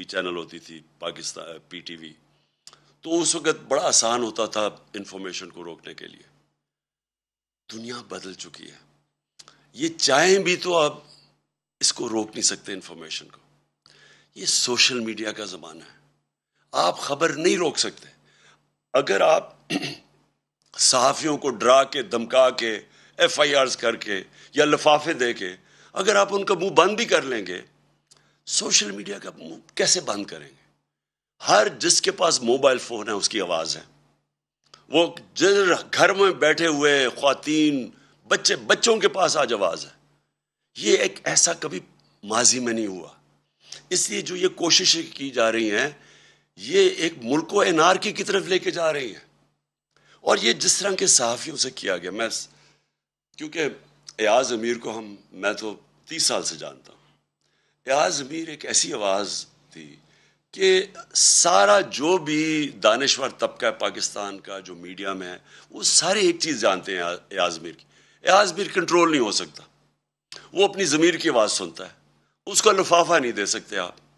TV channel होती थी Pakistan PTV तो उस वक़्त बड़ा आसान होता था इंफॉर्मेशन को रोकने के लिए दुनिया बदल चुकी है ये चाहें भी तो आप इसको रोक नहीं सकते इंफॉर्मेशन को ये सोशल मीडिया का ज़माना है आप खबर नहीं रोक सकते अगर आप सहाफ़ियों को डरा के धमका के एफ आई करके या लफाफे दे के अगर आप उनका मुंह बंद भी कर लेंगे सोशल मीडिया का कैसे बंद करेंगे हर जिसके पास मोबाइल फ़ोन है उसकी आवाज़ है वो जिस घर में बैठे हुए खातन बच्चे बच्चों के पास आज आवाज़ है ये एक ऐसा कभी माजी में नहीं हुआ इसलिए जो ये कोशिशें की जा रही हैं ये एक मुल्क को एनार्की की तरफ लेके जा रही है और ये जिस तरह के सहाफ़ियों से किया गया मैं क्योंकि एयाज अमीर को हम मैं तो तीस साल से जानता हूँ प्याज मीर एक ऐसी आवाज़ थी कि सारा जो भी दानश्वर तबका है पाकिस्तान का जो मीडिया में है वो सारे एक चीज़ जानते हैं एयाज मीर की एयाज मीर कंट्रोल नहीं हो सकता वो अपनी ज़मीर की आवाज़ सुनता है उसका लफाफा नहीं दे सकते आप